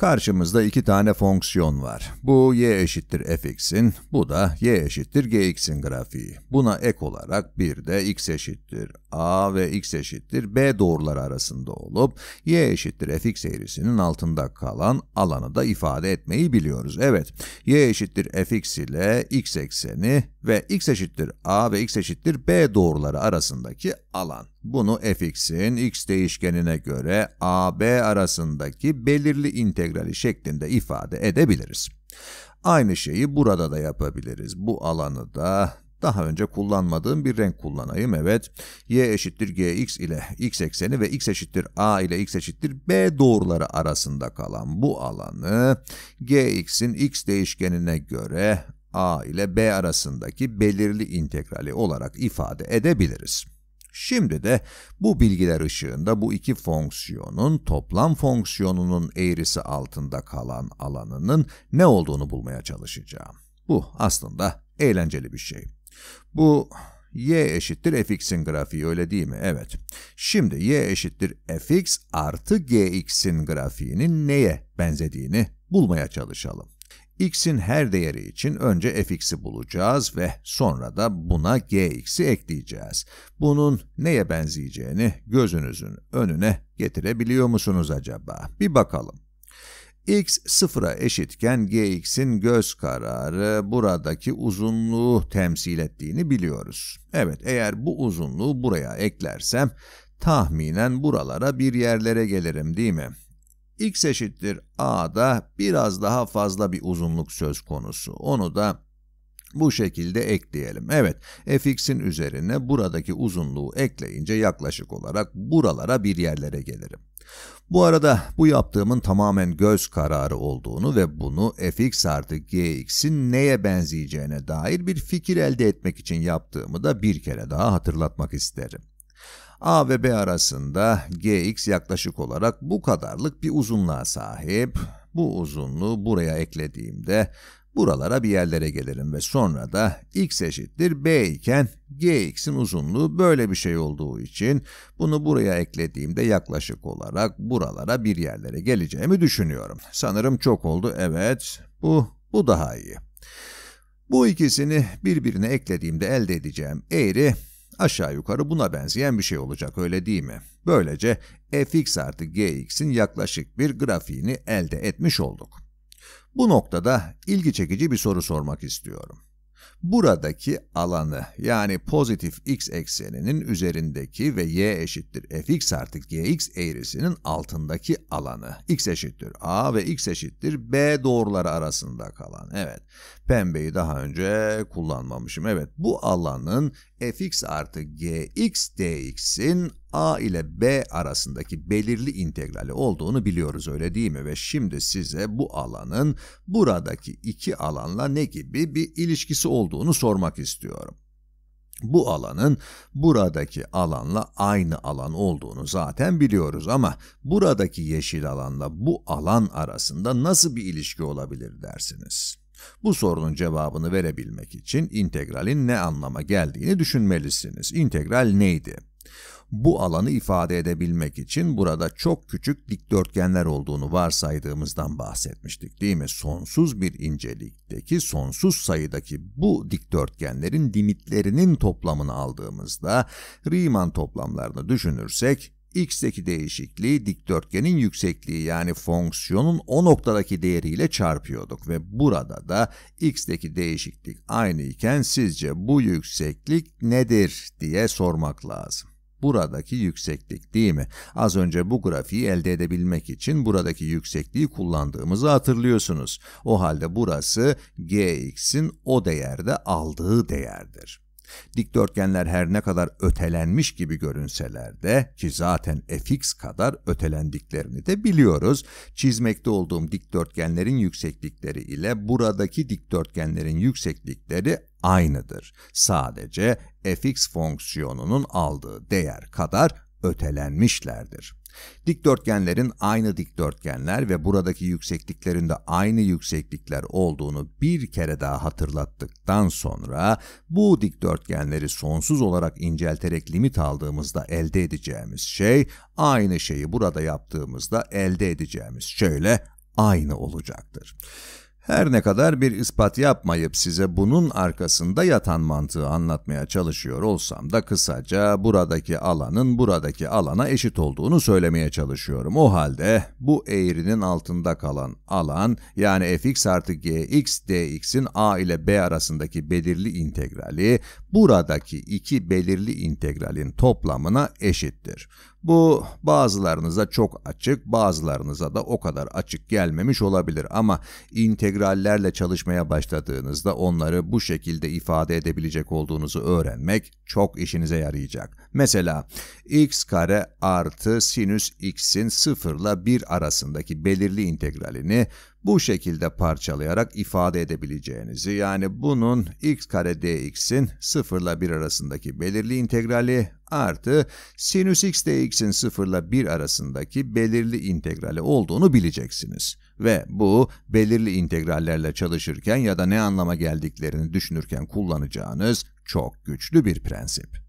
Karşımızda iki tane fonksiyon var. Bu y eşittir fx'in, bu da y eşittir gx'in grafiği. Buna ek olarak bir de x eşittir a ve x eşittir b doğruları arasında olup y eşittir fx eğrisinin altında kalan alanı da ifade etmeyi biliyoruz. Evet, y eşittir fx ile x ekseni ve x eşittir a ve x eşittir b doğruları arasındaki alan. Bunu fx'in x değişkenine göre a b arasındaki belirli integrali şeklinde ifade edebiliriz. Aynı şeyi burada da yapabiliriz. Bu alanı da daha önce kullanmadığım bir renk kullanayım. Evet y eşittir gx ile x ekseni ve x eşittir a ile x eşittir b doğruları arasında kalan bu alanı gx'in x değişkenine göre a ile b arasındaki belirli integrali olarak ifade edebiliriz. Şimdi de bu bilgiler ışığında bu iki fonksiyonun toplam fonksiyonunun eğrisi altında kalan alanının ne olduğunu bulmaya çalışacağım. Bu aslında eğlenceli bir şey. Bu y eşittir fx'in grafiği öyle değil mi? Evet. Şimdi y eşittir fx artı gx'in grafiğinin neye benzediğini bulmaya çalışalım. x'in her değeri için önce fx'i bulacağız ve sonra da buna gx'i ekleyeceğiz. Bunun neye benzeyeceğini gözünüzün önüne getirebiliyor musunuz acaba? Bir bakalım x sıfıra eşitken gx'in göz kararı buradaki uzunluğu temsil ettiğini biliyoruz. Evet eğer bu uzunluğu buraya eklersem tahminen buralara bir yerlere gelirim değil mi? x eşittir a'da biraz daha fazla bir uzunluk söz konusu. Onu da bu şekilde ekleyelim. Evet, fx'in üzerine buradaki uzunluğu ekleyince yaklaşık olarak buralara bir yerlere gelirim. Bu arada bu yaptığımın tamamen göz kararı olduğunu ve bunu fx artı gx'in neye benzeyeceğine dair bir fikir elde etmek için yaptığımı da bir kere daha hatırlatmak isterim. A ve B arasında gx yaklaşık olarak bu kadarlık bir uzunluğa sahip. Bu uzunluğu buraya eklediğimde Buralara bir yerlere gelelim ve sonra da x eşittir b iken gx'in uzunluğu böyle bir şey olduğu için bunu buraya eklediğimde yaklaşık olarak buralara bir yerlere geleceğimi düşünüyorum. Sanırım çok oldu evet bu, bu daha iyi. Bu ikisini birbirine eklediğimde elde edeceğim eğri aşağı yukarı buna benzeyen bir şey olacak öyle değil mi? Böylece fx artı gx'in yaklaşık bir grafiğini elde etmiş olduk. Bu noktada ilgi çekici bir soru sormak istiyorum. Buradaki alanı yani pozitif x ekseninin üzerindeki ve y eşittir fx artı gx eğrisinin altındaki alanı. x eşittir a ve x eşittir b doğruları arasında kalan. Evet pembeyi daha önce kullanmamışım. Evet bu alanın fx artı gx dx'in a ile b arasındaki belirli integrali olduğunu biliyoruz öyle değil mi? Ve şimdi size bu alanın buradaki iki alanla ne gibi bir ilişkisi olduğunu olduğunu sormak istiyorum. Bu alanın buradaki alanla aynı alan olduğunu zaten biliyoruz ama buradaki yeşil alanla bu alan arasında nasıl bir ilişki olabilir dersiniz? Bu sorunun cevabını verebilmek için integralin ne anlama geldiğini düşünmelisiniz. İntegral neydi? bu alanı ifade edebilmek için burada çok küçük dikdörtgenler olduğunu varsaydığımızdan bahsetmiştik değil mi? Sonsuz bir incelikteki sonsuz sayıdaki bu dikdörtgenlerin limitlerinin toplamını aldığımızda Riemann toplamlarını düşünürsek x'teki değişikliği dikdörtgenin yüksekliği yani fonksiyonun o noktadaki değeriyle çarpıyorduk ve burada da x'teki değişiklik aynı iken sizce bu yükseklik nedir diye sormak lazım buradaki yükseklik değil mi? Az önce bu grafiği elde edebilmek için buradaki yüksekliği kullandığımızı hatırlıyorsunuz. O halde burası gx'in o değerde aldığı değerdir. Dikdörtgenler her ne kadar ötelenmiş gibi görünseler de ki zaten fx kadar ötelendiklerini de biliyoruz. Çizmekte olduğum dikdörtgenlerin yükseklikleri ile buradaki dikdörtgenlerin yükseklikleri aynıdır. Sadece fx fonksiyonunun aldığı değer kadar ötelenmişlerdir. Dikdörtgenlerin aynı dikdörtgenler ve buradaki yüksekliklerinde aynı yükseklikler olduğunu bir kere daha hatırlattıktan sonra bu dikdörtgenleri sonsuz olarak incelterek limit aldığımızda elde edeceğimiz şey aynı şeyi burada yaptığımızda elde edeceğimiz şeyle aynı olacaktır. Her ne kadar bir ispat yapmayıp size bunun arkasında yatan mantığı anlatmaya çalışıyor olsam da kısaca buradaki alanın buradaki alana eşit olduğunu söylemeye çalışıyorum. O halde bu eğrinin altında kalan alan yani fx artı gx dx'in a ile b arasındaki belirli integrali buradaki iki belirli integralin toplamına eşittir. Bu bazılarınıza çok açık, bazılarınıza da o kadar açık gelmemiş olabilir ama integrallerle çalışmaya başladığınızda onları bu şekilde ifade edebilecek olduğunuzu öğrenmek çok işinize yarayacak. Mesela x kare artı sinüs x'in 0 ile 1 arasındaki belirli integralini bu şekilde parçalayarak ifade edebileceğinizi yani bunun x kare dx'in 0 ile 1 arasındaki belirli integrali artı sinüs x dx'in 0 ile 1 arasındaki belirli integrali olduğunu bileceksiniz. Ve bu belirli integrallerle çalışırken ya da ne anlama geldiklerini düşünürken kullanacağınız çok güçlü bir prensip.